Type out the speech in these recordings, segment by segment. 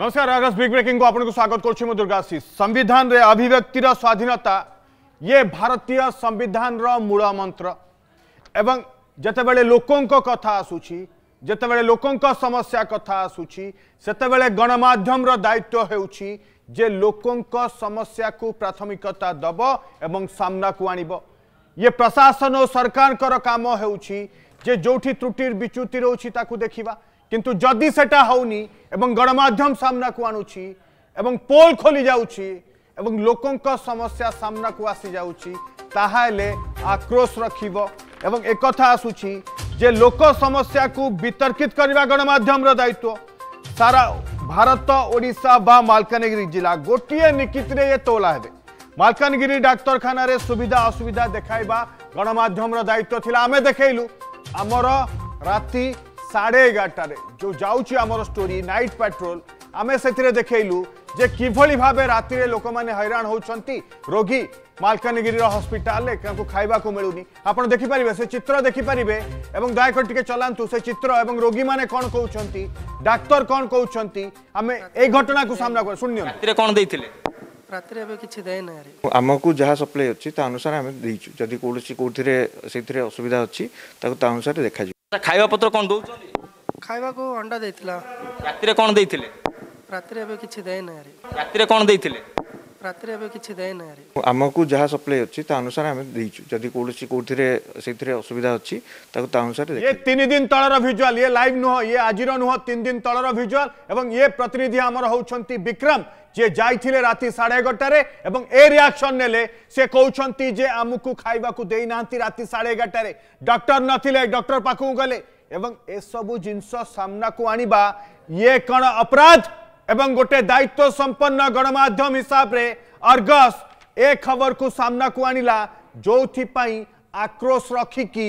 नमस्कार आगस big breaking को आपको स्वागत कर दुर्गाशी संविधान रे अभिव्यक्तिर स्वाधीनता ये भारतीय संविधान रो मूल मंत्र एवं जत लोकों कथा आसूरी जत लोकों समस्या कथा आसूरी से गणमाध्यम दायित्व हो लोकों समस्या को प्राथमिकता दब एवं सामना को आण ये प्रशासन और सरकार कम हो जो त्रुटि विच्युति रोचे देखा কিন্তু যদি সেটা হওনি এবং গণমাধ্যম সামনাকু আনুছি এবং পোল খোলি যাচ্ছি এবং লোকঙ্ক সমস্যা সামনাকু আসি যাচ্ছি তাহলে আক্রোশ রখিব এবং একথা আসুছি যে লোক সমস্যাকু বিতর্কিত করা গণমাধ্যমর দায়িত্ব সারা ভারত ওড়িশা বা মালকানগিরি জেলা গোটিয়ে নিকিতরে এ তোলা হবে মালকানগিরি ডাক্তারখানার সুবিধা অসুবিধা দেখাইবা গণমাধ্যমর দায়িত্ব লা আমি দেখাইলু আমার রাতে साढ़े एगारटा जो जामर स्टोरी नाइट पेट्रोल आम से देखलु कि भाव राति लोक मैंने हईराण होती रोगी मलकानगि हस्पिटा खावाक मिलूनी आप देखिपर से चित्र देखिपर एवं दयाकर टे चलांतु चित्र एवं रोगी मैंने कौन कौन डाक्तर कौन कौन आम ये घटना को सामना शुणी आम को जहाँ सप्लाई अच्छी अनुसार आम देखु जदि से असुविधा अच्छी अनुसार देखा ଖାଇବା ପତ୍ର କ'ଣ ଦେଉଛନ୍ତି ଖାଇବାକୁ ଅଣ୍ଡା ଦେଇଥିଲା ରାତିରେ କ'ଣ ଦେଇଥିଲେ ରାତିରେ ଏବେ କିଛି ଦେଇନାହିଁ ରାତିରେ କ'ଣ ଦେଇଥିଲେ ରାତିରେ ଏବେ କିଛି ଦେଇନାହିଁ ଆମକୁ ଯାହା ସପ୍ଲାଇ ଅଛି ତା ଅନୁସାରେ ଆମେ ଦେଇଛୁ ଯଦି କୌଣସି କେଉଁଥିରେ ସେଇଥିରେ ଅସୁବିଧା ଅଛି ତାକୁ ତା ଅନୁସାରେ ଇଏ ତିନି ଦିନ ତଳର ଭିଜୁଆଲ୍ ଇଏ ଲାଇଭ୍ ନୁହଁ ଇଏ ଆଜିର ନୁହଁ ତିନି ଦିନ ତଳର ଭିଜୁଆଲ୍ ଏବଂ ଇଏ ପ୍ରତିନିଧି ଆମର ହେଉଛନ୍ତି ବିକ୍ରମ ଯିଏ ଯାଇଥିଲେ ରାତି ସାଢ଼େ ଏଗାରଟାରେ ଏବଂ ଏ ରିଆକ୍ସନ୍ ନେଲେ ସେ କହୁଛନ୍ତି ଯେ ଆମକୁ ଖାଇବାକୁ ଦେଇନାହାନ୍ତି ରାତି ସାଢ଼େ ଏଗାରଟାରେ ଡକ୍ଟର ନଥିଲେ ଡକ୍ଟର ପାଖକୁ ଗଲେ ଏବଂ ଏସବୁ ଜିନିଷ ସାମ୍ନାକୁ ଆଣିବା ଇଏ କ'ଣ ଅପରାଧ एवं गोटे दायित्व संपन्न गणमाध्यम हिसाब से अर्गस ए खबर को सामना को आनिला जोपाई आक्रोश रखिकी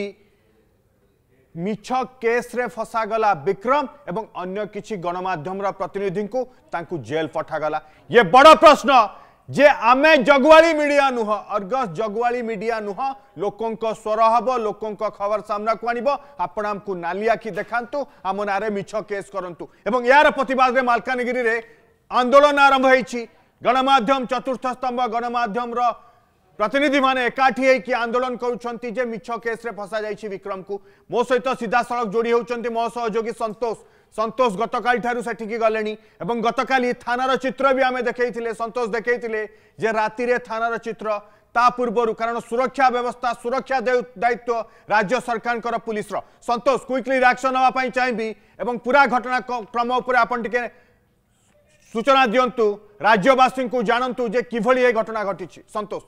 मिछ केस फसागला विक्रम एवं अन्य किसी गणमाध्यम प्रतिनिधि को जेल पठागला ये बड़ प्रश्न जे आम जगुआली मीडिया नुह अर्गस जगुआली मीडिया नुह लोकों स्वर हम लोकों खबर सामना को आपण आमको नाली आखि देखा आम ना मीछ केस करूँ यार प्रतिवाद में मलकानगि आंदोलन आरंभ हो गणमाम चतुर्थ स्तंभ गणमाध्यम प्रतिनिधि मान एकाठी होकर आंदोलन करस फसा जाइए विक्रम को मो सहित सीधा सड़क जोड़ी होती मो सहयोगी सतोष ସନ୍ତୋଷ ଗତକାଲି ଠାରୁ ସେଠିକି ଗଲେଣି ଏବଂ ଗତକାଲି ଥାନାର ଚିତ୍ର ବି ଆମେ ଦେଖେଇଥିଲେ ସନ୍ତୋଷ ଦେଖେଇଥିଲେ ଯେ ରାତିରେ ଥାନାର ଚିତ୍ର ତା ପୂର୍ବରୁ କାରଣ ସୁରକ୍ଷା ବ୍ୟବସ୍ଥା ସୁରକ୍ଷା ଦାୟିତ୍ୱ ରାଜ୍ୟ ସରକାରଙ୍କର ପୁଲିସର ସନ୍ତୋଷ କ୍ୱିକଲି ରିଆକ୍ସନ୍ ହେବା ପାଇଁ ଚାହିଁବି ଏବଂ ପୁରା ଘଟଣା କ୍ରମ ଉପରେ ଆପଣ ଟିକେ ସୂଚନା ଦିଅନ୍ତୁ ରାଜ୍ୟବାସୀଙ୍କୁ ଜାଣନ୍ତୁ ଯେ କିଭଳି ଏ ଘଟଣା ଘଟିଛି ସନ୍ତୋଷ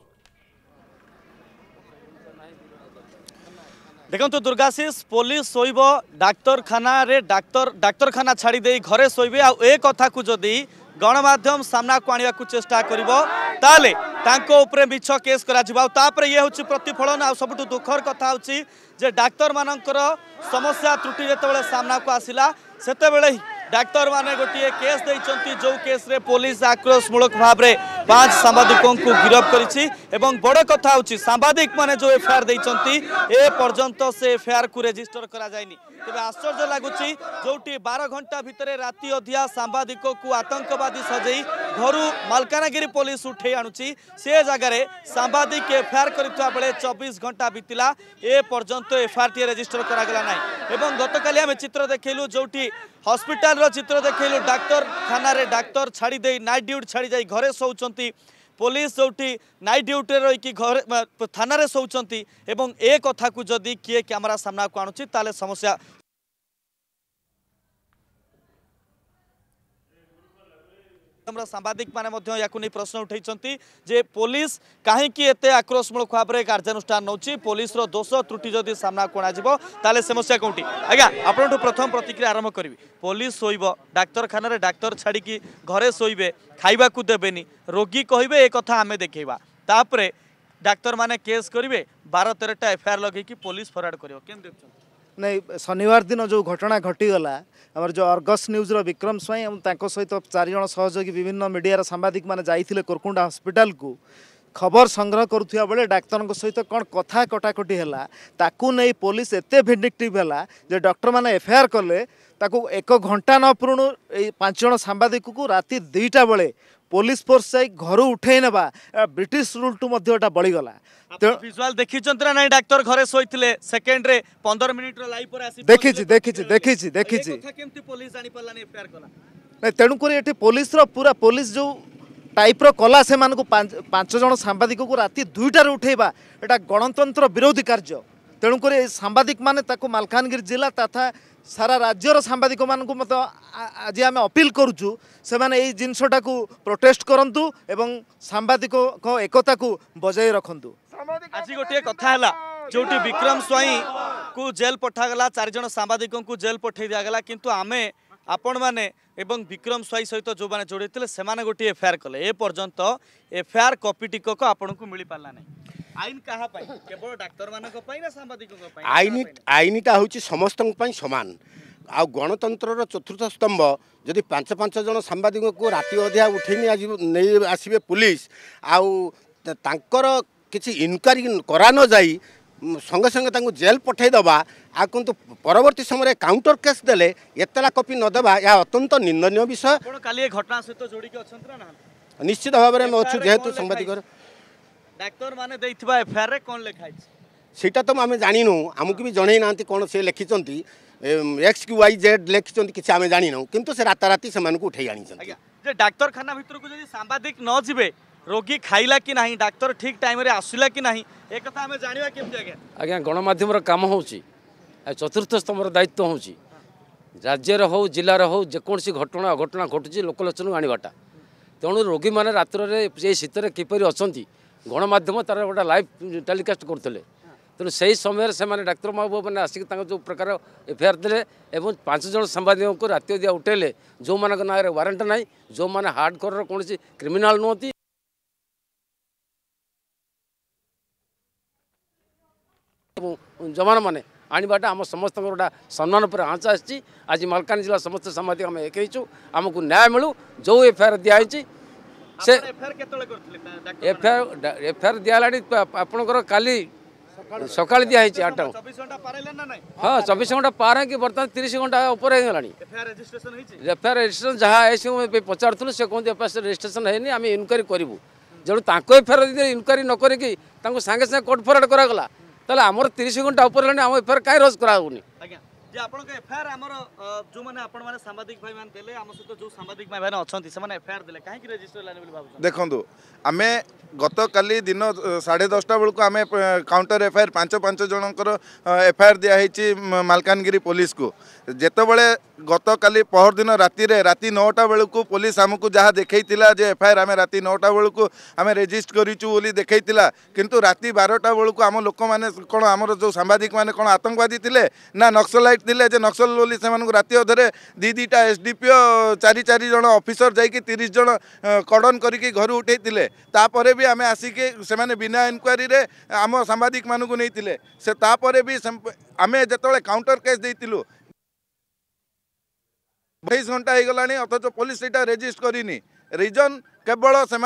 দেখুন দুর্গাশিষ পুলিশ শোব ডাক্তারখানার ডাক্তার ডাক্তারখানা ছাড়ি দিয়ে ঘরে শোবে এ কথা যদি গণমাধ্যম সামনাকু আনবা চেষ্টা করব তাহলে তাঙ্ক উপরে মিছ কেস করা তাপরে ইয়ে হচ্ছে প্রতিফলন আবুঠু দুঃখর কথা হচ্ছে যে ডাক্তার মানকর সমস্যা ত্রুটি যেতবে সামনাকু আসিলা সেতবে ডাক্তার মানে গোটিয়ে কেস দিয়েছেন যে কেস্রে পুলিশ আক্রোশমূলক ভাবে পাঁচ সাংবাদিক গিরফ করেছি এবং বড় কথা হচ্ছে সাংবাদিক মানে যে এফআইআর দিয়েছেন এ পর্যন্ত সে এফআইআর কু রেজিষ্টর করা যায়নি তবে আশ্চর্য লাগুছি যেটি বার ঘণ্টা ভিতরে রাতে অধিয়া সাংবাদিককু আতঙ্কবাদী সজাই ঘর মালকানগি পুলিশ উঠে আনুছি সে জায়গায় সাংবাদিক এফআইআর করা বেড়ে চব্বিশ ঘণ্টা বিতিলা এ পর্যন্ত এফআইআর টি রেজিষ্টর করা গেল না এবং গতকাল আমি চিত্র দেখলু যেটি হসপিটাল চিত্র দেখাইলু ডাক্তারখানার ডাক্তার ছাড়ি নাইট ডিউটি ছাড়ি যাই ঘরে শোচন ଶୋଉଛନ୍ତି ପୋଲିସ ଯେଉଁଠି ନାଇଟ୍ ଡ୍ୟୁଟିରେ ରହିକି ଘରେ ଥାନାରେ ଶୋଉଛନ୍ତି ଏବଂ ଏ କଥାକୁ ଯଦି କିଏ କ୍ୟାମେରା ସାମ୍ନାକୁ ଆଣୁଛି ତାହେଲେ ସମସ୍ୟା ଆମର ସାମ୍ବାଦିକମାନେ ମଧ୍ୟ ୟାକୁ ନେଇ ପ୍ରଶ୍ନ ଉଠାଇଛନ୍ତି ଯେ ପୋଲିସ କାହିଁକି ଏତେ ଆକ୍ରୋଶମୂଳକ ଭାବରେ କାର୍ଯ୍ୟାନୁଷ୍ଠାନ ନେଉଛି ପୋଲିସର ଦୋଷ ତ୍ରୁଟି ଯଦି ସାମ୍ନାକୁ ଅଣାଯିବ ତାହେଲେ ସମସ୍ୟା କେଉଁଠି ଆଜ୍ଞା ଆପଣଙ୍କଠୁ ପ୍ରଥମ ପ୍ରତିକ୍ରିୟା ଆରମ୍ଭ କରିବି ପୋଲିସ ଶୋଇବ ଡାକ୍ତରଖାନାରେ ଡାକ୍ତର ଛାଡ଼ିକି ଘରେ ଶୋଇବେ ଖାଇବାକୁ ଦେବେନି ରୋଗୀ କହିବେ ଏ କଥା ଆମେ ଦେଖେଇବା ତାପରେ ଡାକ୍ତରମାନେ କେସ୍ କରିବେ ବାର ତେରଟା ଏଫଆଇଆର୍ ଲଗେଇକି ପୋଲିସ ଫରୱାର୍ଡ଼ କରିବ କେମିତି ଦେଖୁଛନ୍ତି ନାଇଁ ଶନିବାର ଦିନ ଯେଉଁ ଘଟଣା ଘଟିଗଲା ଆମର ଯେଉଁ ଅର୍ଗସ୍ ନ୍ୟୁଜ୍ର ବିକ୍ରମ ସ୍ୱାଇଁ ଏବଂ ତାଙ୍କ ସହିତ ଚାରିଜଣ ସହଯୋଗୀ ବିଭିନ୍ନ ମିଡ଼ିଆର ସାମ୍ବାଦିକମାନେ ଯାଇଥିଲେ କୋରକୁଣ୍ଡା ହସ୍ପିଟାଲକୁ ଖବର ସଂଗ୍ରହ କରୁଥିବା ବେଳେ ଡାକ୍ତରଙ୍କ ସହିତ କ'ଣ କଥା କଟାକଟି ହେଲା ତାକୁ ନେଇ ପୋଲିସ ଏତେ ଭେଣ୍ଡିକ୍ଟିଭ୍ ହେଲା ଯେ ଡକ୍ଟରମାନେ ଏଫଆଇଆର୍ କଲେ ତାକୁ ଏକ ଘଣ୍ଟା ନ ପୁରୁଣୁ ଏଇ ପାଞ୍ଚ ଜଣ ସାମ୍ବାଦିକକୁ ରାତି ଦୁଇଟା ବେଳେ ପୋଲିସ ଫୋର୍ସ ଯାଇ ଘରୁ ଉଠେଇ ନେବା ବ୍ରିଟିଶ ରୁଲ୍ଠୁ ମଧ୍ୟ ଏଇଟା ବଳିଗଲା ଭିଜୁଆଲ ଦେଖିଛନ୍ତି ନା ନାଇଁ ଡାକ୍ତର ଘରେ ଶୋଇଥିଲେ ସେକେଣ୍ଡରେ ପନ୍ଦର ମିନିଟର ଲାଇଭ୍ ପରେ ଆସି ଦେଖିଛି ଦେଖିଛି ଦେଖିଛି ଦେଖିଛି କେମିତି ପୋଲିସ ଜାଣିପାରିଲାନି ଏଫଆଇଆର କଲା ନାଇଁ ତେଣୁକରି ଏଠି ପୋଲିସର ପୁରା ପୋଲିସ ଯେଉଁ টাইপর কলা সে পাঁচ জন সাংবাদিককে রাতে দুইটার উঠাইবা এটা গণতন্ত্র বিরোধী কার্য তেমক এই সাংবাদিক মানে তাকে মালকানগিরি জেলা তথা ସାରା ରାଜ୍ୟର ସାମ୍ବାଦିକମାନଙ୍କୁ ମଧ୍ୟ ଆଜି ଆମେ ଅପିଲ୍ କରୁଛୁ ସେମାନେ ଏଇ ଜିନିଷଟାକୁ ପ୍ରୋଟେଷ୍ଟ କରନ୍ତୁ ଏବଂ ସାମ୍ବାଦିକଙ୍କ ଏକତାକୁ ବଜାୟ ରଖନ୍ତୁ ଆଜି ଗୋଟିଏ କଥା ହେଲା ଯେଉଁଠି ବିକ୍ରମ ସ୍ୱାଇଁଙ୍କୁ ଜେଲ୍ ପଠାଗଲା ଚାରିଜଣ ସାମ୍ବାଦିକଙ୍କୁ ଜେଲ୍ ପଠାଇ ଦିଆଗଲା କିନ୍ତୁ ଆମେ ଆପଣମାନେ ଏବଂ ବିକ୍ରମ ସ୍ୱାଇଁ ସହିତ ଯେଉଁମାନେ ଯୋଡ଼ିଥିଲେ ସେମାନେ ଗୋଟିଏ ଏଫ୍ଆଇଆର୍ କଲେ ଏ ପର୍ଯ୍ୟନ୍ତ ଏଫ୍ଆଇଆର୍ କପି ଟିକକ ଆପଣଙ୍କୁ ମିଳିପାରିଲା ନାହିଁ ଆଇନ ଆଇନଟା ହେଉଛି ସମସ୍ତଙ୍କ ପାଇଁ ସମାନ ଆଉ ଗଣତନ୍ତ୍ରର ଚତୁର୍ଥ ସ୍ତମ୍ଭ ଯଦି ପାଞ୍ଚ ପାଞ୍ଚ ଜଣ ସାମ୍ବାଦିକଙ୍କୁ ରାତି ଅଧୀଆ ଉଠେଇ ନେଇ ଆସିବେ ପୁଲିସ ଆଉ ତାଙ୍କର କିଛି ଇନକ୍ୱାରି କରା ନଯାଇ সঙ্গে সঙ্গে তাঁর জেল পঠাই দেওয়া আর কিন্তু পরবর্তী সময় কাউন্টর কেস দেলে এতলা কপি নদেবা এ অত্যন্ত নিন্দনীয় বিষয় কালি ঘটনা সহ যোড়ি নিশ্চিত ভাবে আমি অছু যেহেতু সাংবাদিকর ডাক্ତର ମାନେ ଦେଇଥିବା ଏଫଆଇଆର୍ରେ କ'ଣ ଲେଖା ହେଇଛି ସେଇଟା ତ ଆମେ ଜାଣିନୁ ଆମକୁ ବି ଜଣେଇ ନାହାନ୍ତି କ'ଣ ସେ ଲେଖିଛନ୍ତି ଏକ୍ସ କି ୱାଇ ଜେଡ୍ ଲେଖିଛନ୍ତି କିଛି ଆମେ ଜାଣିନାହୁଁ କିନ୍ତୁ ସେ ରାତାରାତି ସେମାନଙ୍କୁ ଉଠେଇ ଆଣିଛନ୍ତି ଯେ ଡାକ୍ତରଖାନା ଭିତରକୁ ଯଦି ସାମ୍ବାଦିକ ନ ଯିବେ ରୋଗୀ ଖାଇଲା କି ନାହିଁ ଡାକ୍ତର ଠିକ୍ ଟାଇମ୍ରେ ଆସିଲା କି ନାହିଁ ଏ କଥା ଆମେ ଜାଣିବା କେମିତି ଆଜ୍ଞା ଆଜ୍ଞା ଗଣମାଧ୍ୟମର କାମ ହେଉଛି ଚତୁର୍ଥ ସ୍ତମ୍ଭର ଦାୟିତ୍ୱ ହେଉଛି ରାଜ୍ୟର ହେଉ ଜିଲ୍ଲାର ହେଉ ଯେକୌଣସି ଘଟଣା ଅଘଟଣା ଘଟୁଛି ଲୋକଲୋଚନକୁ ଆଣିବାଟା ତେଣୁ ରୋଗୀମାନେ ରାତ୍ରରେ ଏ ଶୀତରେ କିପରି ଅଛନ୍ତି ଗଣମାଧ୍ୟମ ତାର ଗୋଟେ ଲାଇଭ୍ ଟେଲିକାଷ୍ଟ କରୁଥିଲେ ତେଣୁ ସେହି ସମୟରେ ସେମାନେ ଡାକ୍ତର ବାବୁମାନେ ଆସିକି ତାଙ୍କ ଯେଉଁ ପ୍ରକାର ଏଫ୍ଆଇଆର୍ ଦେଲେ ଏବଂ ପାଞ୍ଚ ଜଣ ସାମ୍ବାଦିକଙ୍କୁ ରାତି ଦିଆ ଉଠାଇଲେ ଯେଉଁମାନଙ୍କ ନାଁରେ ୱାରେଣ୍ଟ ନାହିଁ ଯେଉଁମାନେ ହାର୍ଡ଼କୋରର କୌଣସି କ୍ରିମିନାଲ୍ ନୁହନ୍ତି ଏବଂ ଯବାନମାନେ ଆଣିବାଟା ଆମ ସମସ୍ତଙ୍କର ଗୋଟେ ସମ୍ମାନ ଉପରେ ଆଞ୍ଚ ଆସିଛି ଆଜି ମାଲକାନଗିରି ଜିଲ୍ଲା ସମସ୍ତ ସାମ୍ବାଦିକ ଆମେ ଏକ ହେଇଛୁ ଆମକୁ ନ୍ୟାୟ ମିଳୁ ଯେଉଁ ଏଫ୍ଆଇଆର୍ ଦିଆହେଇଛି ସେ ଏଫଆଇଆର ଏଫଆଇଆର ଦିଆହେଲାଣି ଆପଣଙ୍କର କାଲି ସକାଳେ ଦିଆହେଇଛି ଆଠଟା ହଁ ଚବିଶ ଘଣ୍ଟା ପାର ହେଇକି ବର୍ତ୍ତମାନ ତିରିଶ ଘଣ୍ଟା ଉପରେ ହେଇଗଲାଣି ଏଫଆଇଆର ରେଜିଷ୍ଟ୍ରେସନ ଯାହା ଏସବୁ ପଚାରୁଥିଲୁ ସେ କୁହନ୍ତି ଏଫଆଇଆର ରେଜିଷ୍ଟ୍ରେସନ ହେଇନି ଆମେ ଇନକ୍ୱାରି କରିବୁ ଯେଣୁ ତାଙ୍କ ଏଫଆଇଆର ଯଦି ଇନକ୍ୱାରି ନ କରିକି ତାଙ୍କୁ ସାଙ୍ଗେ ସାଙ୍ଗେ କୋର୍ଟ ଫରୱାର୍ଡ଼ କରାଗଲା ତାହେଲେ ଆମର ତିରିଶ ଘଣ୍ଟା ଉପରେ ହେଲାଣି ଆମ ଏଫଆଇଆର କାହିଁ ରଜ୍ କରାହେଉନି যে আপনার এফআইআর আমার যে আপনার সাংবাদিক ভাই মানে দেলে আমার সহ যে সাংবাদিক ভাই মানে অনেক সে এফআইআর দেলে কাহি রেজিস্টার হলানি বলে ভাবুছেন দেখুন আমি গতকালি দিন সাড়ে দশটা বেড়ে আমি কাউন্টর এফআইআর পাঁচ পাঁচ জনকর এফআইআর দিয়া হয়েছি মালকানগিরি পুলিশ কু যেতবে গতকালি পহরদিন রাতে রাতে নটা বেড়ে পুলিশ আমি যা দেখাই যে এফআইআর আমি রাতে নটা বেড়ে আমি রেজিষ্ট করছু বলে দেখাই কিন্তু রাতে বারোটা বেড়ে আম লোক মানে কোণ আমার যে সাংবাদিক মানে কোণ আতঙ্কবাদী লে না নক্সলাইট अपडेट दिले जे नक्सल बोली से राति अधरे दी दीटा एस डी पीओ चार चार जन अफिसर जारी जन कड़न करके उठे भी आम आसिक बिना इनक्वारी आम सांबादिक नहींपर भी आम जो काउंटर केस देलु अठाई घंटा हो गला अथच पुलिस सेजिस्ट करनी रिजन केवल से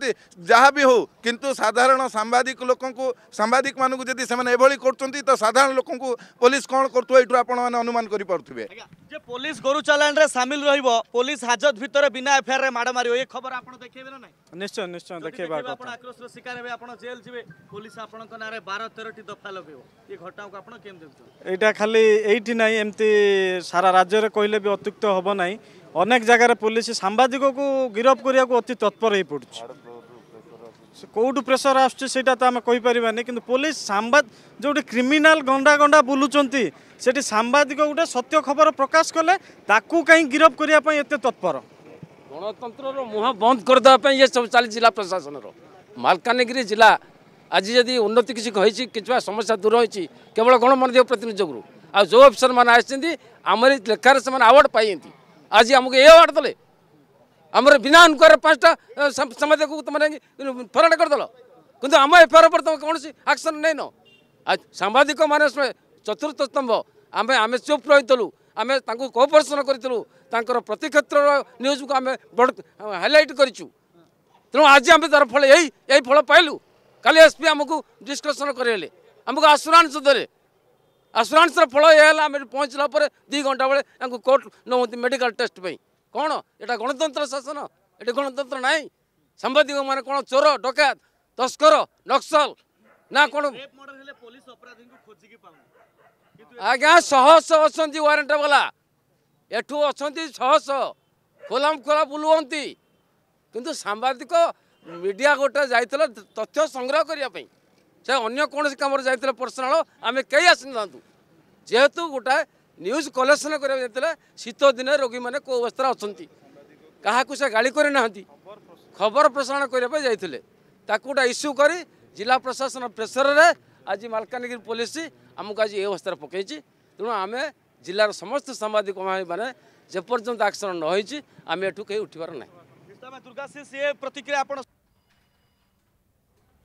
ଯାହା ବି ହେଉ କିନ୍ତୁ ସାଧାରଣ ସାମ୍ବାଦିକ ଲୋକଙ୍କୁ ସାମ୍ବାଦିକମାନଙ୍କୁ ଯଦି ସେମାନେ ଏଭଳି କରୁଛନ୍ତି ତ ସାଧାରଣ ଲୋକଙ୍କୁ ପୋଲିସ କ'ଣ କରୁଥିବ ଏଇଠୁ ଆପଣମାନେ ଅନୁମାନ କରିପାରୁଥିବେ ଯେ ପୋଲିସ ଗୋରୁ ଚାଲାଣରେ ସାମିଲ ରହିବ ପୋଲିସ ହାଜତ ଭିତରେ ବିନା ଏଫଆଇଆରରେ ମାଡ଼ ମାରିବ ଏ ଖବର ଆପଣ ଦେଖେଇବେ ନା ନିଶ୍ଚୟ ନିଶ୍ଚୟ ଦେଖେଇବା ଆପଣ ଆକ୍ରୋଶର ଶିକାର ହେବେ ଆପଣ ଜେଲ ଯିବେ ପୋଲିସ ଆପଣଙ୍କ ନାଁରେ ବାର ତେରଟି ଦଫା ଲଗେଇବ ଏ ଘଟଣାକୁ ଆପଣ କେମିତି ଦେଖୁଛନ୍ତି ଏଇଟା ଖାଲି ଏଇଠି ନାହିଁ ଏମିତି ସାରା ରାଜ୍ୟରେ କହିଲେ ବି ଅତ୍ୟୁକ୍ତ ହେବ ନାହିଁ ଅନେକ ଜାଗାରେ ପୋଲିସ ସାମ୍ବାଦିକକୁ ଗିରଫ କରିବାକୁ ଅତି ତତ୍ପର ହେଇ ପଡ଼ୁଛି কোটু প্রেসর আসছে সেটা তো আমি কইপারি কিন্তু পুলিশ সাংবাদ যেটি ক্রিমিনাল গন্ডা গন্ডা বুলুচার সেটি সাংবাদিক গোটে সত্য খবর প্রকাশ কলে তাকে কাই গিরফ করা এত তৎপর গণতন্ত্রর মুহ বন্ধ করেদেওয়া ইয়ে সব চাল জেলা প্রশাসনর মালকানগিরি জেলা আজ যদি উন্নতি কিছু হয়েছি কিছু সমস্যা দূর হয়েছি কেবল গণমাধ্যম প্রতিনিধিযোগ আউ যে অফিসর মানে আসছেন আমার লেখার সে আওয়ার্ড পাই আজ আমাকে এ আওয়ার্ড দেলে ଆମର ବିନା ଅନୁକୂଳରେ ପାଞ୍ଚଟା ସାମ୍ବାଦିକକୁ ତୁମେ ନେଇକି ଫରୱାର୍ଡ଼ କରିଦେଲ କିନ୍ତୁ ଆମ ଏଫଆଇଆର୍ ଉପରେ ତୁମେ କୌଣସି ଆକ୍ସନ୍ ନେଇନ ଆଉ ସାମ୍ବାଦିକମାନେ ଚତୁର୍ଥ ସ୍ତମ୍ଭ ଆମେ ଆମେ ଚୁପ୍ ରହିଥିଲୁ ଆମେ ତାଙ୍କୁ କୋପରେସନ୍ କରିଥିଲୁ ତାଙ୍କର ପ୍ରତି କ୍ଷେତ୍ରର ନ୍ୟୁଜ୍କୁ ଆମେ ବଡ଼ ହାଇଲାଇଟ୍ କରିଛୁ ତେଣୁ ଆଜି ଆମେ ତା'ର ଫଳ ଏଇ ଏଇ ଫଳ ପାଇଲୁ କାଲି ଏସ୍ପି ଆମକୁ ଡିସ୍କସନ୍ କରେଇଲେ ଆମକୁ ଆସୁରାଂଶ ଦେଲେ ଆସୁରାଂଶର ଫଳ ଏ ହେଲା ଆମେ ପହଞ୍ଚିଲା ପରେ ଦୁଇ ଘଣ୍ଟା ବେଳେ ତାଙ୍କୁ କୋର୍ଟ ନେଉଛନ୍ତି ମେଡ଼ିକାଲ ଟେଷ୍ଟ ପାଇଁ କ'ଣ ଏଇଟା ଗଣତନ୍ତ୍ର ଶାସନ ଏଠି ଗଣତନ୍ତ୍ର ନାହିଁ ସାମ୍ବାଦିକମାନେ କ'ଣ ଚୋର ଡକାତ ତସ୍କର ନକ୍ସଲ ନା କ'ଣ ଆଜ୍ଞା ଶହଶହ ଅଛନ୍ତି ୱାରେଣ୍ଟ ବାଲା ଏଠୁ ଅଛନ୍ତି ଶହଶହ ଖୋଲାମ ଖୋଲା ବୁଲୁଛନ୍ତି କିନ୍ତୁ ସାମ୍ବାଦିକ ମିଡ଼ିଆ ଗୋଟେ ଯାଇଥିଲେ ତଥ୍ୟ ସଂଗ୍ରହ କରିବା ପାଇଁ ସେ ଅନ୍ୟ କୌଣସି କାମରେ ଯାଇଥିଲେ ପର୍ସନାଳ ଆମେ କେହି ଆସିନଥାନ୍ତୁ ଯେହେତୁ ଗୋଟାଏ न्युज कलेक्सन गरेको शीतदिन रोगी म को अवस्था अनि कहाँ कुरा खबर प्रसारण गरेको इस्युक जिला प्रशासन प्रेसर आज मालकानगिरी पोलिस आमुख अवस्था पके त समस्ती म्यन्त एक्सन नहै आमे केही उठ्यार नै प्रतिक्रिया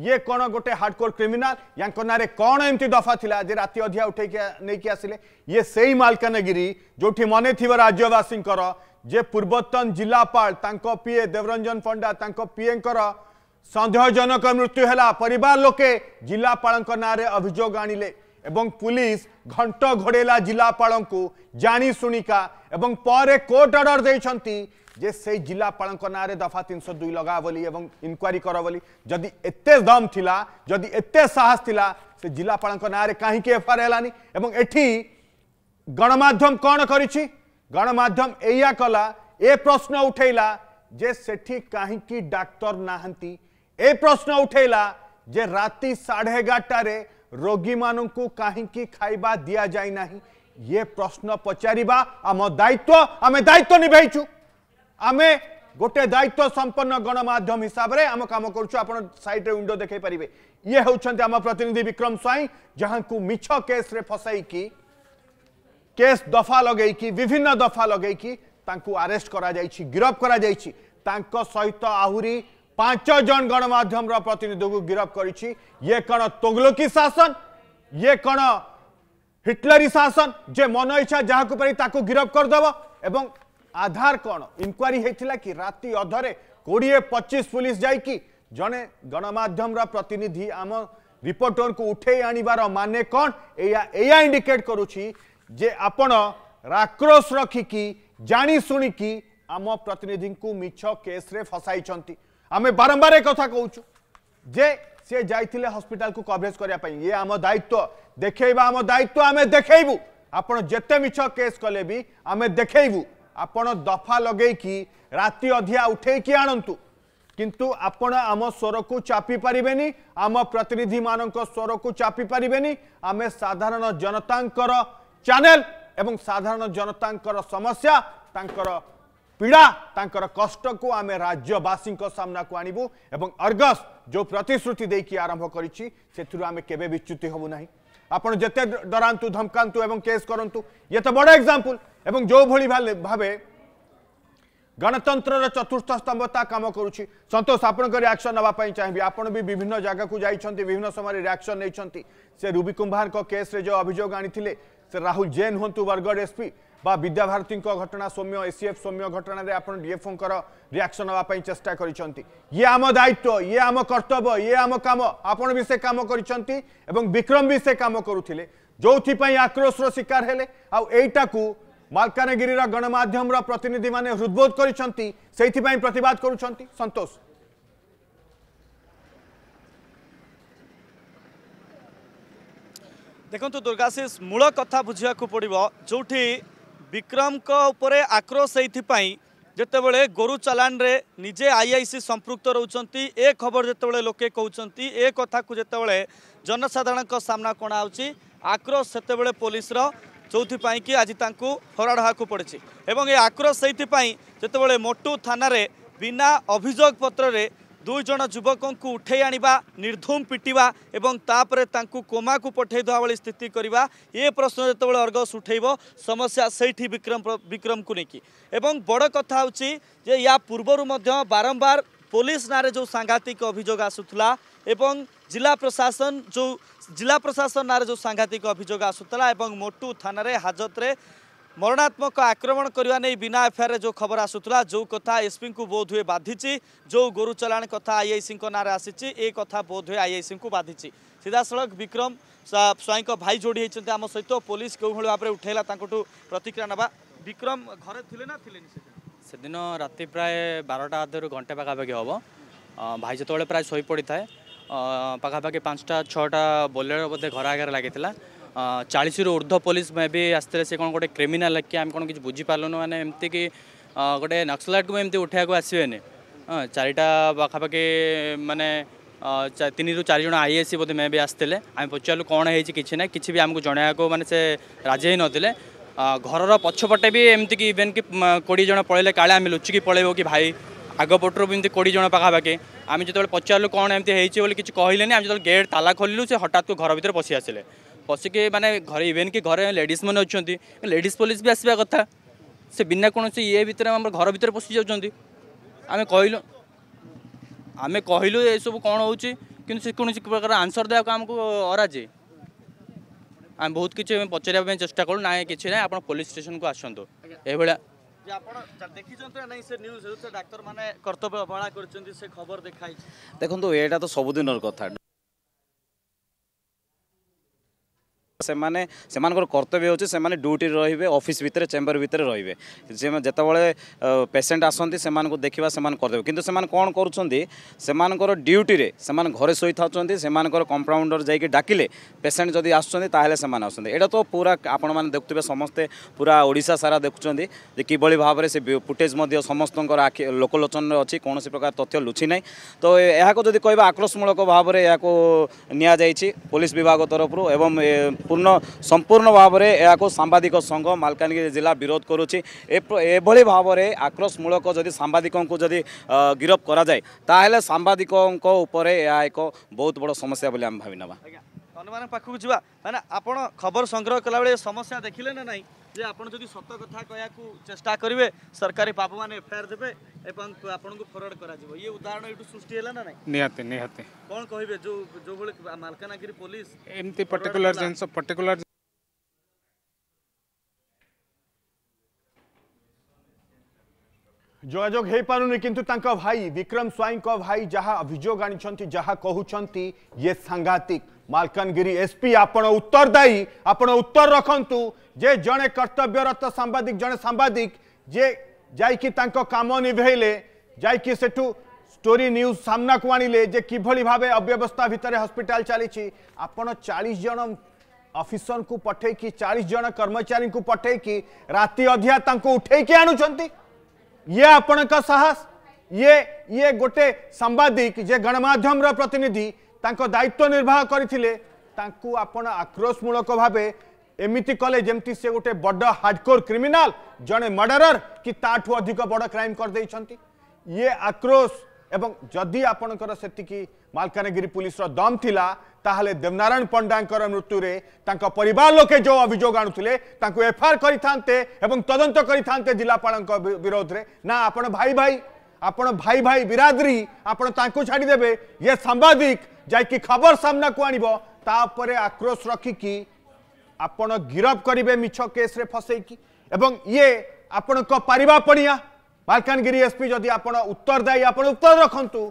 ये कौन गोटे हार्डकोर क्रिमिनाल या कौन एमती दफा था जे राति अधिया उठे नहीं आसिले ये सही मलकानगिरी जो मन थी राज्यवासी जे पूर्वतन जिलापा पीए देवरंजन पंडा पीएंकर सन्देहजनक मृत्यु है पर लोके जिलापा ना अभोग आणिले एवं पुलिस घंट घोड़ेला जिलापा जाशुणिका एवं कोर्ट अर्डर देखते ଯେ ସେଇ ଜିଲ୍ଲାପାଳଙ୍କ ନାଁରେ ଦଫା ତିନିଶହ ଦୁଇ ଲଗା ବୋଲି ଏବଂ ଇନକ୍ୱାରି କର ବୋଲି ଯଦି ଏତେ ଦମ୍ ଥିଲା ଯଦି ଏତେ ସାହସ ଥିଲା ସେ ଜିଲ୍ଲାପାଳଙ୍କ ନାଁରେ କାହିଁକି ଏଫଆଇଆର୍ ହେଲାନି ଏବଂ ଏଠି ଗଣମାଧ୍ୟମ କ'ଣ କରିଛି ଗଣମାଧ୍ୟମ ଏଇଆ କଲା ଏ ପ୍ରଶ୍ନ ଉଠେଇଲା ଯେ ସେଠି କାହିଁକି ଡାକ୍ତର ନାହାନ୍ତି ଏ ପ୍ରଶ୍ନ ଉଠେଇଲା ଯେ ରାତି ସାଢ଼େ ଏଗାରଟାରେ ରୋଗୀମାନଙ୍କୁ କାହିଁକି ଖାଇବା ଦିଆଯାଇ ନାହିଁ ये प्रश्न पचार आम दायित्व आम दायित्व निभाईचु ଆମେ ଗୋଟେ ଦାୟିତ୍ୱ ସମ୍ପନ୍ନ ଗଣମାଧ୍ୟମ ହିସାବରେ ଆମ କାମ କରୁଛୁ ଆପଣ ସାଇଡ଼ରେ ୱିଣ୍ଡୋ ଦେଖାଇ ପାରିବେ ଇଏ ହେଉଛନ୍ତି ଆମ ପ୍ରତିନିଧି ବିକ୍ରମ ସ୍ୱାଇଁ ଯାହାଙ୍କୁ ମିଛ କେସ୍ରେ ଫସାଇକି କେସ୍ ଦଫା ଲଗେଇକି ବିଭିନ୍ନ ଦଫା ଲଗେଇକି ତାଙ୍କୁ ଆରେଷ୍ଟ କରାଯାଇଛି ଗିରଫ କରାଯାଇଛି ତାଙ୍କ ସହିତ ଆହୁରି ପାଞ୍ଚ ଜଣ ଗଣମାଧ୍ୟମର ପ୍ରତିନିଧିକୁ ଗିରଫ କରିଛି ଇଏ କ'ଣ ତୋଗଲକି ଶାସନ ଇଏ କ'ଣ ହିଟଲରୀ ଶାସନ ଯେ ମନ ଇଚ୍ଛା ଯାହାକୁ ପାରି ତାକୁ ଗିରଫ କରିଦେବ ଏବଂ आधार कौन इनक्वारी होता कि राति अधरे कोड़े पचिश पुलिस जाकि जड़े गणमाध्यम प्रतिनिधि आम रिपोर्टर को उठे आनबार माने कौन या या इंडिकेट करुच्ची जे आपण राक्रोश रखिकी जाणिशुणिकी आम प्रतिनिधि को मिछ केस फसाई आम बारंबार एक कथा जे सी जाते हस्पिटाल को कभरेज करने ये आम दायित्व देखा आम दायित्व आम देखबू आपत जिते मिछ केस कले भी आम देखबू ଆପଣ ଦଫା ଲଗେଇକି ରାତି ଅଧିଆ ଉଠେଇକି ଆଣନ୍ତୁ କିନ୍ତୁ ଆପଣ ଆମ ସ୍ୱରକୁ ଚାପି ପାରିବେନି ଆମ ପ୍ରତିନିଧିମାନଙ୍କ ସ୍ୱରକୁ ଚାପି ପାରିବେନି ଆମେ ସାଧାରଣ ଜନତାଙ୍କର ଚ୍ୟାନେଲ ଏବଂ ସାଧାରଣ ଜନତାଙ୍କର ସମସ୍ୟା ତାଙ୍କର ପୀଡ଼ା ତାଙ୍କର କଷ୍ଟକୁ ଆମେ ରାଜ୍ୟବାସୀଙ୍କ ସାମ୍ନାକୁ ଆଣିବୁ ଏବଂ ଅର୍ଗସ ଯେଉଁ ପ୍ରତିଶ୍ରୁତି ଦେଇକି ଆରମ୍ଭ କରିଛି ସେଥିରୁ ଆମେ କେବେ ବିଚ୍ୟୁତି ହେବୁ ନାହିଁ ଆପଣ ଯେତେ ଡରାନ୍ତୁ ଧମକାନ୍ତୁ ଏବଂ କେସ୍ କରନ୍ତୁ ଇଏ ତ ବଡ଼ ଏକ୍ଜାମ୍ପଲ୍ এবং যেভাবে ভাবে গণতন্ত্রর চতুর্থ স্তম্ভ তা কাম করুছি সন্তোষ আপনার রিয়াকশন নেওয়া চাহিবি আপনার বিভিন্ন জায়গাকে যাই বিভিন্ন সময় রিয়াকশন নিয়েছেন সে রুবি কুম্ভার কেস্রে যে অভিযোগ আনিলে সে রাহুল জেন হুম বরগড় এসপি বা বিদ্যাভারতী ঘটনা সৌম্য এসিএফ সৌম্য ঘটনার আপনার ডিএফও রিয়াকশন নেওয়া চেষ্টা করেছেন ইয়ে আম দায়িত্ব ইয়ে আম কর্তব্য ইয়ে আম কাম আপনার বি সে কাম করেছেন এবং বিক্রম বি সে কাম করুলে যে আক্রোশর শিকার হলে আইটা ମାଲକାନଗିରିର ଗଣମାଧ୍ୟମର ପ୍ରତିନିଧିମାନେ ହୃଦବୋଧ କରିଛନ୍ତି ସେଇଥିପାଇଁ ପ୍ରତିବାଦ କରୁଛନ୍ତି ସନ୍ତୋଷ ଦେଖନ୍ତୁ ଦୁର୍ଗାଶିଷ ମୂଳ କଥା ବୁଝିବାକୁ ପଡ଼ିବ ଯେଉଁଠି ବିକ୍ରମଙ୍କ ଉପରେ ଆକ୍ରୋଶ ସେଇଥିପାଇଁ ଯେତେବେଳେ ଗୋରୁ ଚାଲାଣରେ ନିଜେ ଆଇଆଇସି ସମ୍ପୃକ୍ତ ରହୁଛନ୍ତି ଏ ଖବର ଯେତେବେଳେ ଲୋକେ କହୁଛନ୍ତି ଏ କଥାକୁ ଯେତେବେଳେ ଜନସାଧାରଣଙ୍କ ସାମ୍ନାକୁ ଅଣାହେଉଛି ଆକ୍ରୋଶ ସେତେବେଳେ ପୋଲିସର ଯେଉଁଥିପାଇଁ କି ଆଜି ତାଙ୍କୁ ଫରାଡ଼ ହେବାକୁ ପଡ଼ିଛି ଏବଂ ଏ ଆକ୍ରୋଶ ସେଇଥିପାଇଁ ଯେତେବେଳେ ମୋଟୁ ଥାନାରେ ବିନା ଅଭିଯୋଗ ପତ୍ରରେ ଦୁଇ ଜଣ ଯୁବକଙ୍କୁ ଉଠାଇ ଆଣିବା ନିର୍ଦ୍ଧୁମ ପିଟିବା ଏବଂ ତାପରେ ତାଙ୍କୁ କୋମାକୁ ପଠାଇ ଦେବା ଭଳି ସ୍ଥିତି କରିବା ଏ ପ୍ରଶ୍ନ ଯେତେବେଳେ ଅର୍ଗସ ଉଠାଇବ ସମସ୍ୟା ସେଇଠି ବିକ୍ରମ ବିକ୍ରମକୁ ନେଇକି ଏବଂ ବଡ଼ କଥା ହେଉଛି ଯେ ୟା ପୂର୍ବରୁ ମଧ୍ୟ ବାରମ୍ବାର ପୋଲିସ ନାଁରେ ଯେଉଁ ସାଂଘାତିକ ଅଭିଯୋଗ ଆସୁଥିଲା ଏବଂ ଜିଲ୍ଲା ପ୍ରଶାସନ ଯେଉଁ ଜିଲ୍ଲା ପ୍ରଶାସନ ନାଁରେ ଯେଉଁ ସାଂଘାତିକ ଅଭିଯୋଗ ଆସୁଥିଲା ଏବଂ ମୋଟୁ ଥାନାରେ ହାଜତରେ ମରଣାତ୍ମକ ଆକ୍ରମଣ କରିବା ନେଇ ବିନା ଏଫଆଇଆର୍ରେ ଯେଉଁ ଖବର ଆସୁଥିଲା ଯେଉଁ କଥା ଏସ୍ପିଙ୍କୁ ବୋଧହୁଏ ବାଧିଛି ଯେଉଁ ଗୋରୁ ଚଲାଣ କଥା ଆଇଆଇସିଙ୍କ ନାଁରେ ଆସିଛି ଏ କଥା ବୋଧହୁଏ ଆଇଆଇସିଙ୍କୁ ବାଧିଛି ସିଧାସଳଖ ବିକ୍ରମ ସ୍ୱାଇଁଙ୍କ ଭାଇ ଯୋଡ଼ି ହୋଇଛନ୍ତି ଆମ ସହିତ ପୋଲିସ କେଉଁଭଳି ଭାବରେ ଉଠାଇଲା ତାଙ୍କଠୁ ପ୍ରତିକ୍ରିୟା ନେବା ବିକ୍ରମ ଘରେ ଥିଲେ ନା ଥିଲେନି ସେଦିନ ରାତି ପ୍ରାୟ ବାରଟା ଆଧରୁ ଘଣ୍ଟେ ପାଖାପାଖି ହେବ ଭାଇ ଯେତେବେଳେ ପ୍ରାୟ ଶୋଇପଡ଼ିଥାଏ ପାଖାପାଖି ପାଞ୍ଚଟା ଛଅଟା ବୋଲେରୋ ବୋଧେ ଘର ଆଗରେ ଲାଗିଥିଲା ଚାଳିଶରୁ ଉର୍ଦ୍ଧ୍ୱ ପୋଲିସ ମେ ବି ଆସିଥିଲେ ସେ କ'ଣ ଗୋଟେ କ୍ରିମିନାଲ କି ଆମେ କ'ଣ କିଛି ବୁଝିପାରିଲୁନୁ ମାନେ ଏମିତିକି ଗୋଟେ ନକ୍ସଲାଇଟକୁ ଏମିତି ଉଠାଇବାକୁ ଆସିବେନି ହଁ ଚାରିଟା ପାଖାପାଖି ମାନେ ତିନିରୁ ଚାରି ଜଣ ଆଇଏସି ବୋଧେ ମେ ବି ଆସିଥିଲେ ଆମେ ପଚାରିଲୁ କ'ଣ ହେଇଛି କିଛି ନାହିଁ କିଛି ବି ଆମକୁ ଜଣାଇବାକୁ ମାନେ ସେ ରାଜି ହେଇନଥିଲେ ଘରର ପଛପଟେ ବି ଏମିତିକି ଇଭେନ୍ କି କୋଡ଼ିଏ ଜଣ ପଳେଇଲେ କାଳେ ଆମେ ଲୁଚିକି ପଳେଇବୁ କି ଭାଇ ଆଗ ପଟରୁ ବି ଏମିତି କୋଡ଼ିଏ ଜଣ ପାଖାପାଖି আমি যেতবে পচারু কোণ এমনি হয়েছে বলে কিছু কহিলেন আমি যেত গেট তালা খোলিলু সে হঠাৎ ঘর ভিতরে পশি আসলে পশিকি মানে ঘরে ইভেন কি ঘরে লেডিজ মানে অনেক লেডিজ পুলিশ বি আসবা কথা সে বিনা কোণ ইয়ে ভিতরে আমার ঘর ভিতরে পশি যাচ্ছেন আমি কহিল আমি কহিলু এইসব কোণ হচ্ছে কিন্তু সে কোণী প্রকার আনসর দেওয়া আমি অরাজে আমি বহুত কিছু পচারা চেষ্টা করু না কিছু না আপনার পুলিশ স্টেশন কু আসন্তু এইভাবে যে ଆପଣ ଦେଖିଛନ୍ତି ନା ନାହିଁ ସେ ନ୍ୟୁଜ୍ ହେଉ ସେ ଡାକ୍ତରମାନେ କର୍ତ୍ତବ୍ୟ ଅବହେଳା କରିଛନ୍ତି ସେ ଖବର ଦେଖାଇଛି ଦେଖନ୍ତୁ ଏଇଟା ତ ସବୁଦିନର କଥା ସେମାନେ ସେମାନଙ୍କର କର୍ତ୍ତବ୍ୟ ହେଉଛି ସେମାନେ ଡ୍ୟୁଟିରେ ରହିବେ ଅଫିସ୍ ଭିତରେ ଚେମ୍ବର ଭିତରେ ରହିବେ ଯେତେବେଳେ ପେସେଣ୍ଟ ଆସନ୍ତି ସେମାନଙ୍କୁ ଦେଖିବା ସେମାନେ କରିଦେବେ କିନ୍ତୁ ସେମାନେ କ'ଣ କରୁଛନ୍ତି ସେମାନଙ୍କର ଡ୍ୟୁଟିରେ ସେମାନେ ଘରେ ଶୋଇଥାଉଛନ୍ତି ସେମାନଙ୍କର କମ୍ପାଉଣ୍ଡର ଯାଇକି ଡାକିଲେ ପେସେଣ୍ଟ ଯଦି ଆସୁଛନ୍ତି ତାହେଲେ ସେମାନେ ଆସୁଛନ୍ତି ଏଇଟା ତ ପୁରା ଆପଣମାନେ ଦେଖୁଥିବେ ସମସ୍ତେ ପୁରା ଓଡ଼ିଶା ସାରା ଦେଖୁଛନ୍ତି ଯେ କିଭଳି ଭାବରେ ସେ ଫୁଟେଜ୍ ମଧ୍ୟ ସମସ୍ତଙ୍କର ଆଖି ଲୋକଲୋଚନରେ ଅଛି କୌଣସି ପ୍ରକାର ତଥ୍ୟ ଲୁଛି ନାହିଁ ତ ଏହାକୁ ଯଦି କହିବା ଆକ୍ରୋଶମୂଳକ ଭାବରେ ଏହାକୁ ନିଆଯାଇଛି ପୋଲିସ ବିଭାଗ ତରଫରୁ ଏବଂ সম্পূর্ণ সম্পূর্ণ ভাবে এখন সাংবাদিক সংঘ মালকানগিরি জেলা বিরোধ করুছি এভাবে ভাবে আক্রোশমূলক যদি সাংবাদিক যদি গিরফ করা যায় তাহলে সাংবাদিক উপরে এক বহুত বড় সমস্যা বলে আমি ভাবি নেবা हनुमान पाखक को आप खबर संग्रह कला समस्या देखिले ना ना जे आप जब सत कथ कह चेस्टा करेंगे सरकारी बाबू मैंने एफआईआर देते भाई विक्रम स्वाई भाई जहाँ अभिजोग आनी कहते ये सांघातिक मलकानगिरी एसपी आप उत्तरदायी आप उत्तर रखत जे जड़े कर्तव्यरत सांबा जड़े सांबादिके जाम निभेले जाठू स्टोरी न्यूज सामना को आणले जे कि भाव अव्यवस्था भितर हस्पिटाल चली चालीस जन अफिसर को पठे कि चालीस जन कर्मचारी को पठे कि राति अधिया उठे कि आणुंच ये आपण का साहस ये ये गोटे सांबादिक जे गणमाध्यम प्रतिनिधि তাঁর দায়িত্ব নির্বাহ করে তাঁকু আপনার আক্রোশমূলক ভাবে এমিতি কলে যেমতি সে গোটে বড় হার্ডকোর ক্রিমিনাল জনে মর্ডরর কি তাঠু অধিক বড় ক্রাইম করেদেইছেন ইয়ে আক্রোশ এবং যদি আপনার সেটিকি মালকানগিরি পুলিশর দম লা তাহলে দেবনারায়ণ পণ্ডাঙ্কর মৃত্যুরে তাঁর পরিবার লোকে যে অভিযোগ আনুলে তাঁকু এফআইআর করে থাকে এবং তদন্ত করে থাকে জেলাপাল বিরোধে না আপনার ভাই ভাই আপনার ভাই ভাই বিরাদরি আপনার তাঁকু ছাড়িদেবে ইয়ে সাংবাদিক যাইকি খবর সামনাকু আনব তাপরে আক্রোশ রক্ষিকি আপন গিরফ করবে মিছ কেস্রে ফসাইকি এবং ইয়ে আপনার পারিবাপণিয়া মালকানগিরি এসপি যদি আপনার উত্তরদায়ী আপনার উত্তর রাখতু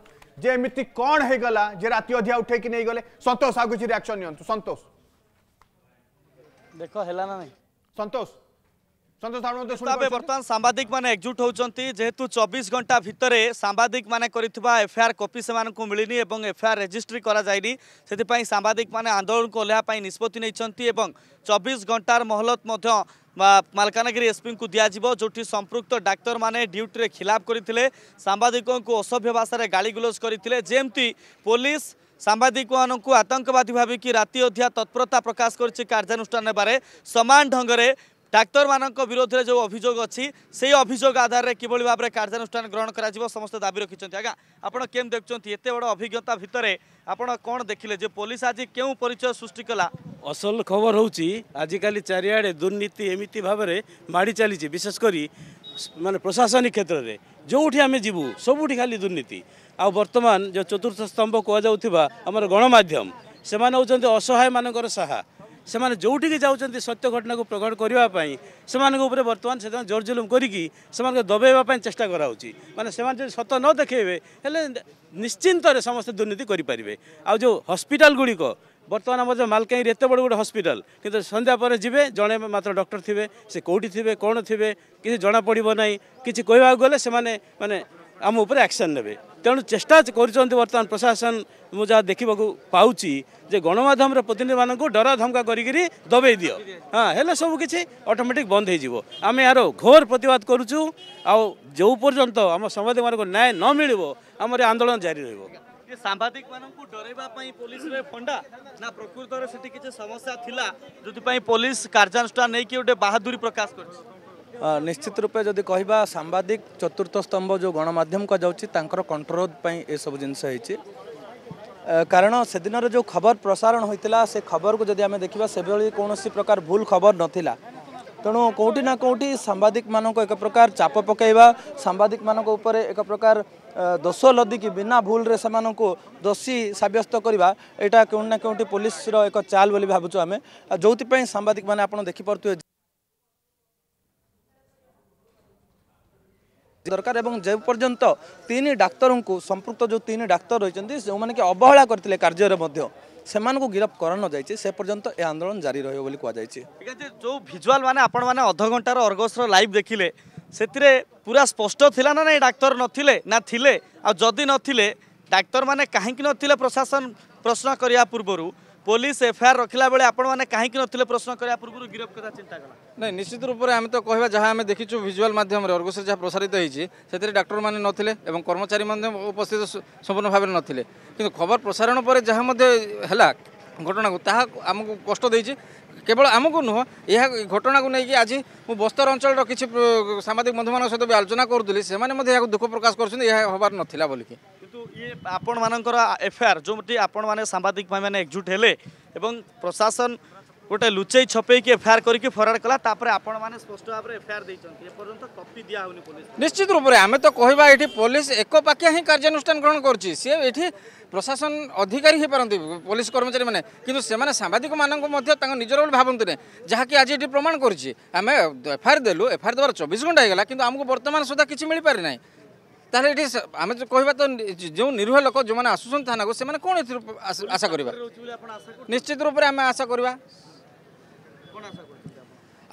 যে এমিতি কণ হয়ে গলা যে রাতে অধিয়া উঠেকি নিয়ে গলে সন্তোষ আগুছি রিয়াকশন নিয়ন্তু সন্তোষ দেখ হেলা না নাই সন্তোষ তবে বর্তমান সাংবাদিক মানে একজুট হচ্ছেন যেহেতু চব্বিশ ঘণ্টা ভিতরে সাংবাদিক মানে করে এফআইআর কপি সে মিলিনি এবং এফআইআর রেজিষ্ট্রি করা যায়নি সেপাই সাংবাদিক মানে আন্দোলন ওহ্লাইয়া নিষ্পতি নিয়েছেন এবং চব্বিশ ঘণ্টার মহলত মধ্য ମାଲକାନଗିରି ଏସ୍ପିଙ୍କୁ ଦିଆଯିବ ଯେଉଁଠି ସମ୍ପୃକ୍ତ ଡାକ୍ତରମାନେ ଡ୍ୟୁଟିରେ ଖିଲାପ କରିଥିଲେ ସାମ୍ବାଦିକଙ୍କୁ ଅସଭ୍ୟ ଭାଷାରେ ଗାଳିଗୁଲଜ କରିଥିଲେ ଯେମିତି ପୋଲିସ ସାମ୍ବାଦିକମାନଙ୍କୁ ଆତଙ୍କବାଦୀ ଭାବିକି ରାତି ଅଧ୍ୟା ତତ୍ପରତା ପ୍ରକାଶ କରିଛି କାର୍ଯ୍ୟାନୁଷ୍ଠାନ ନେବାରେ ସମାନ ଢଙ୍ଗରେ ডাক্তার মানক বিরোধে যে অভিযোগ অছি সেই অভিযোগ আধারে কিভাবে ভাবে কার্যানুষ্ঠান গ্রহণ করা যাব সমস্ত দাবি রাখিছেন আগা আপনি কেম দেখছেন এত বড় অভিজ্ঞতা ভিতরে আপনি কোন দেখিলে যে পুলিশ আজি কেউ পরিচয় সৃষ্টি কলা আসল খবর হচ্ছে আজিকালি চারিআড়ে দুর্নীতি এমিতি ভাবে মাড়ি চালছে বিশেষ করে মানে প্রশাসনিক ক্ষেত্রে যেউঠি আমি যাবু সবুঠি খালি দুর্নীতি আর্তমান যে চতুর্থ স্তম্ভ কুয়া যা আমার গণমাধ্যম সে হচ্ছেন অসহায় মানুষ সাহা त्यो जोटिक जान्छ सत्य घटनाको प्रघट गर्दाखेरि समाको उप बर्तन जोर जुलुम गरिक दबैमा चेष्टा गराहे म सत नदेखै निश्चिन्तर समसे दुर्नीति गरिपारे आउँछ हस्पिटा गुडिक बर्तन मालकानी एते बड बस्पिटाल कि सन्ध्यापे जे मत डक्टर थियो सेटि थियो किन थियो कि जना पढिना गालेसन मक्सन ने तेष्टा गर्छ बर्तसन म जहाँ देखेको पा যে গণমাধ্যমের প্রতিনিধি মানুষ ডরা ধমকা করি দবাই দিও হ্যাঁ হলে সব কিছু অটোমেটিক বন্ধ হয়ে যাব আমি এর ঘোর প্রতবাদ করছু আউ পর্যন্ত আমার সাংবাদিক মানুষ ন্যায় ন মিলব আমার আন্দোলন জারি রহব ସାମ୍ବାଦିକ ମାନଙ୍କୁ ଡରାଇବା ପାଇଁ ପୋଲିସରେ ଫଣ୍ଡା ନା ପ୍ରକୃତରେ ସେଠି କିଛି ସମସ୍ୟା ଥିଲା ଯେଉଁଥିପାଇଁ ପୋଲିସ କାର୍ଯ୍ୟାନୁଷ୍ଠାନ ନେଇକି ଗୋଟେ ବାହାଦୁରୀ ପ୍ରକାଶ କରିଛି ନିଶ୍ଚିତ ରୂପେ ଯଦି କହିବା ସାମ୍ବାଦିକ ଚତୁର୍ଥ ସ୍ତମ୍ଭ ଯେଉଁ ଗଣମାଧ୍ୟମ କୁହାଯାଉଛି ତାଙ୍କର କଣ୍ଟ୍ରୋଲ ପାଇଁ ଏସବୁ ଜିନିଷ ହେଇଛି কারণ সেদিনের যে খবর প্রসারণ হয়েছিল সে খবরক যদি আমি দেখা সেভাবে কৌশি প্রকার ভুল খবর নথিলা তেণু কোটি না কোটি সাংবাদিক মানুষ এক প্রকার চাপ পকাইবা সাংবাদিক মানুষ উপরে এক প্রকার দোষ লদিকি বিনা ভুলরে সে দোষী সাব্যস্ত করা এটা কেউ না কেউটি পুলিশর এক চাল বলে ভাবুছ আমি যেপা সাংবাদিক মানে আপনার দেখিপারে দরকার এবং যে পর্যন্ত তিন ডাক্তরঙ্কু সম্পৃক্ত যে তিন ডাক্তর রয়েছেন যে অবহেলা করে কার্যরে মধ্যে ସେମାନଙ୍କୁ ଗିରଫ କରାନଯାଇଛି ସେ ପର୍ଯ୍ୟନ୍ତ ଏ ଆନ୍ଦୋଳନ ଜାରି ରହିବ ବୋଲି କୁହାଯାଇଛି ଯେଉଁ ଭିଜୁଆଲ ମାନେ ଆପଣମାନେ ଅଧଘଣ୍ଟାର ଅର୍ଗସର ଲାଇଭ୍ ଦେଖିଲେ ସେଥିରେ ପୁରା ସ୍ପଷ୍ଟ ଥିଲା ନା ନାଇଁ ଡାକ୍ତର ନଥିଲେ ନା ଥିଲେ ଆଉ ଯଦି ନଥିଲେ ଡାକ୍ତରମାନେ କାହିଁକି ନଥିଲେ ପ୍ରଶାସନ ପ୍ରଶ୍ନ କରିବା ପୂର୍ବରୁ পুলিশ এফআইআর রখিলা বেড়ে আপনার কাহিকি নথিলে প্রশ্ন করা পূর্ব গিরফ কথা চিন্তা কলা না নিশ্চিত রূপে আমি তো কহবা যা আমি দেখিছু ভিজুয়াল মাধ্যমে অর্গসে যা প্রসারিত হয়েছে সেতরে ডাক্তার মানে নথিলে এবং কর্মচারী মানে উপস্থিত সম্পূর্ণ ভাবে নথিলে কিন্তু খবর প্রসারণ পরে যা মধ্যে হেলা ঘটনাকে তাহা আমি কষ্ট দিয়েছে কেবল আমি নুহ এ ঘটনাকে নিয়ে আজ মু বস্তর অঞ্চলর কিছু সাংবাদিক বন্ধু মান সহ আলোচনা করুলি সে দুঃখ প্রকাশ করছেন এ হবার নথিলা বলিকি ଇଏ ଆପଣମାନଙ୍କର ଏଫଆଇଆର୍ ଯେଉଁଠି ଆପଣମାନେ ସାମ୍ବାଦିକ ଭାଇମାନେ ଏକଜୁଟ ହେଲେ ଏବଂ ପ୍ରଶାସନ ଗୋଟେ ଲୁଚେଇ ଛପେଇକି ଏଫଆଇଆର୍ କରିକି ଫରୱାର୍ଡ କଲା ତାପରେ ଆପଣମାନେ ସ୍ପଷ୍ଟ ଭାବରେ ଏଫଆଇଆର୍ ଦେଇଛନ୍ତି ଏପର୍ଯ୍ୟନ୍ତ କପି ଦିଆ ହେଉନି ପୋଲିସ ନିଶ୍ଚିତ ରୂପରେ ଆମେ ତ କହିବା ଏଠି ପୋଲିସ ଏକପାଖିଆ ହିଁ କାର୍ଯ୍ୟାନୁଷ୍ଠାନ ଗ୍ରହଣ କରୁଛି ସିଏ ଏଠି ପ୍ରଶାସନ ଅଧିକାରୀ ହୋଇପାରନ୍ତି ପୋଲିସ କର୍ମଚାରୀମାନେ କିନ୍ତୁ ସେମାନେ ସାମ୍ବାଦିକମାନଙ୍କୁ ମଧ୍ୟ ତାଙ୍କ ନିଜର ବୋଲି ଭାବନ୍ତି ନାହିଁ ଯାହାକି ଆଜି ଏଠି ପ୍ରମାଣ କରୁଛି ଆମେ ଏଫଆଇଆର୍ ଦେଲୁ ଏଫଆଇଆର୍ ଦେବାର ଚବିଶ ଘଣ୍ଟା ହେଇଗଲା କିନ୍ତୁ ଆମକୁ ବର୍ତ୍ତମାନ ସୁଦ୍ଧା କିଛି ମିଳିପାରି ନାହିଁ ତାହେଲେ ଏଠି ଆମେ କହିବା ତ ଯେଉଁ ନିରୀହ ଲୋକ ଯେଉଁମାନେ ଆସୁଛନ୍ତି ଥାନାକୁ ସେମାନେ କ'ଣ ଏଥିରୁ ଆଶା କରିବା ନିଶ୍ଚିତ ରୂପରେ ଆମେ ଆଶା କରିବା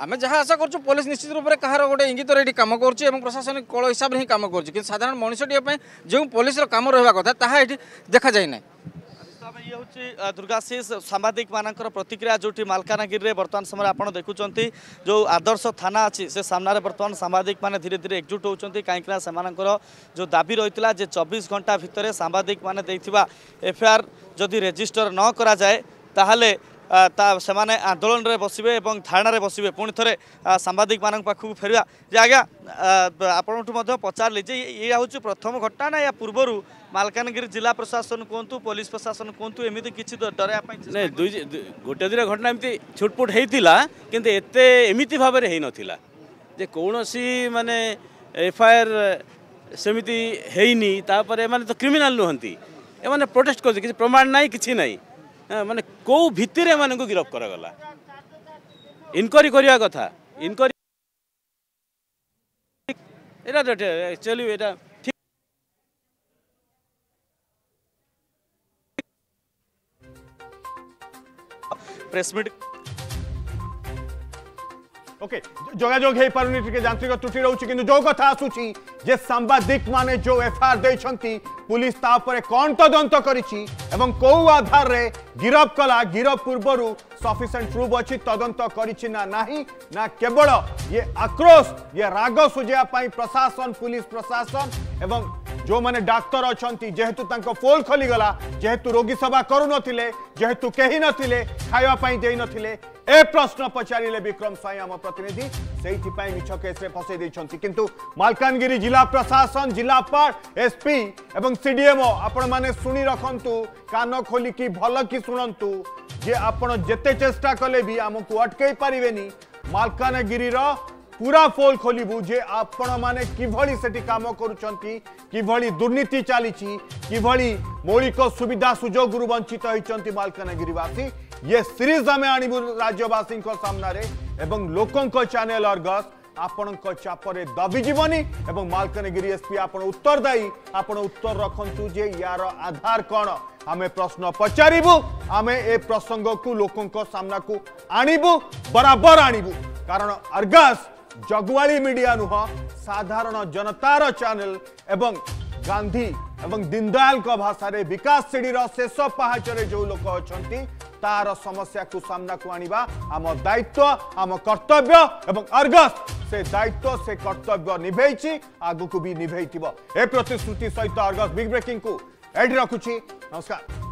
ଆମେ ଯାହା ଆଶା କରୁଛୁ ପୋଲିସ ନିଶ୍ଚିତ ରୂପରେ କାହାର ଗୋଟେ ଇଙ୍ଗିତରେ ଏଠି କାମ କରୁଛି ଏବଂ ପ୍ରଶାସନିକ କଳ ହିସାବରେ ହିଁ କାମ କରୁଛି କିନ୍ତୁ ସାଧାରଣ ମଣିଷଟିଏ ପାଇଁ ଯେଉଁ ପୋଲିସର କାମ ରହିବା କଥା ତାହା ଏଠି ଦେଖାଯାଇ ନାହିଁ ভাবে ইয়ে হচ্ছে দুর্গাশিଷ সাংবাদিকমানଙ୍କର ପ୍ରତିକ୍ରିୟା ଯେଉଁଠି ମାଲକାନଗିରିରେ ବର୍ତ୍ତମାନ ସମୟରେ ଆପଣ ଦେଖୁଛନ୍ତି ଯେଉଁ ଆଦର୍ଶ ଥାନା ଅଛି ସେ ସାମ୍ନାରେ ବର୍ତ୍ତମାନ ସାମ୍ବାଦିକମାନେ ଧୀରେ ଧୀରେ ଏକଜୁଟ ହେଉଛନ୍ତି କାହିଁକିନା ସେମାନଙ୍କର ଯେଉଁ ଦାବି ରହିଥିଲା ଯେ ଚବିଶ ଘଣ୍ଟା ଭିତରେ ସାମ୍ବାଦିକମାନେ ଦେଇଥିବା ଏଫଆଇଆର୍ ଯଦି ରେଜିଷ୍ଟର ନ କରାଯାଏ ତାହେଲେ ସେମାନେ ଆନ୍ଦୋଳନରେ ବସିବେ ଏବଂ ଧାରଣାରେ ବସିବେ ପୁଣି ଥରେ ସାମ୍ବାଦିକମାନଙ୍କ ପାଖକୁ ଫେରିବା ଯେ ଆଜ୍ଞା ଆପଣଙ୍କଠୁ ମଧ୍ୟ ପଚାରିଲି ଯେ ଇଏ ହେଉଛି ପ୍ରଥମ ଘଟଣା ନା ଏହା ପୂର୍ବରୁ ମାଲକାନଗିରି ଜିଲ୍ଲା ପ୍ରଶାସନ କୁହନ୍ତୁ ପୋଲିସ ପ୍ରଶାସନ କୁହନ୍ତୁ ଏମିତି କିଛି ଡରାଇବା ପାଇଁ ନାଇଁ ଦୁଇ ଗୋଟେ ଦୁଇଟା ଘଟଣା ଏମିତି ଛୁଟପୁଟ ହେଇଥିଲା କିନ୍ତୁ ଏତେ ଏମିତି ଭାବରେ ହେଇନଥିଲା ଯେ କୌଣସି ମାନେ ଏଫଆଇଆର୍ ସେମିତି ହେଇନି ତାପରେ ଏମାନେ ତ କ୍ରିମିନାଲ୍ ନୁହନ୍ତି ଏମାନେ ପ୍ରୋଟେଷ୍ଟ କରୁଛନ୍ତି କିଛି ପ୍ରମାଣ ନାହିଁ କିଛି ନାହିଁ ମାନେ କେଉଁ ଭିତ୍ତିରେ ଏମାନଙ୍କୁ ଗିରଫ କରାଗଲା ଇନକ୍ୱାରି କରିବା କଥା ଇନକ୍ୱାରି ଏଇଟା ଆକ୍ଚୁଆଲି ওকে যোগাযোগ হয়ে পারুনি টিকে যান্ত্রিক ত্রুটি রয়েছে কিন্তু যে কথা আসুচি যে সাংবাদিক মানে যে এফআইআর দিয়েছেন পুলিশ তা উপরে কণ তদন্ত করেছি এবং কেউ আধারে গিরফ কলা গিরফ পূর্বর সফিসিয়েন্ট প্রুফ অছি তদন্ত করেছি না নাহি না কেবল ইয়ে আক্রোশ ইয়ে রাগ সুঝিয়া প্রশাসন পুলিশ প্রশাসন এবং ଯେଉଁମାନେ ଡାକ୍ତର ଅଛନ୍ତି ଯେହେତୁ ତାଙ୍କ ପୋଲ୍ ଖୋଲିଗଲା ଯେହେତୁ ରୋଗୀ ସେବା କରୁନଥିଲେ ଯେହେତୁ କେହି ନଥିଲେ ଖାଇବା ପାଇଁ ଦେଇନଥିଲେ ए प्रश्न पचारे विक्रम साई आम प्रतिनिधि से मिछ केस फसई किंतु मालकानगिरी जिला प्रशासन जिलापाल एसपी एवं सीडीएमओ आपण मैंने शुणी रखु कान खोलिक भल कि शुणु जे आपण जिते चेष्टा कले भी आमको अटकई पारे मलकानगि पूरा फोल खोलू जे आपण मैंने किभली सेठी काम किभली दुर्नीति चली किभली मौलिक सुविधा सुजोग वंचित होती मलकानगिरीवासी ये सीरीज आम आणबू राज्यवासी सामने एवं लोकों चेल अर्गस आपण चापे दबिजनी और मलकानगिरी एसपी आप उत्तरदायी आप उत्तर रखु जे यार आधार कौन आम प्रश्न पचारू आम ए प्रसंग को लोकों सामना को आणबू बराबर आणबू कारण अर्गस জগওয়ালি মিডিয়া নুহ সাধারণ জনতার চ্যানেল এবং গান্ধী এবং দীনদয়াল ভাষার বিকাশ সিঁড়ির শেষ পাহাচরে যে লোক অনেক তার সমস্যাকে সামনাকু আনবা আম দায়িত্ব আম কর্তব্য এবং অর্গস সে দায়িত্ব সে কর্তব্য নিভাইছি আগুক বি নিভাইব এ প্রতিশ্রুতি সহ অর্গস বিগ ব্রেকিং এটি রাখুছি নমস্কার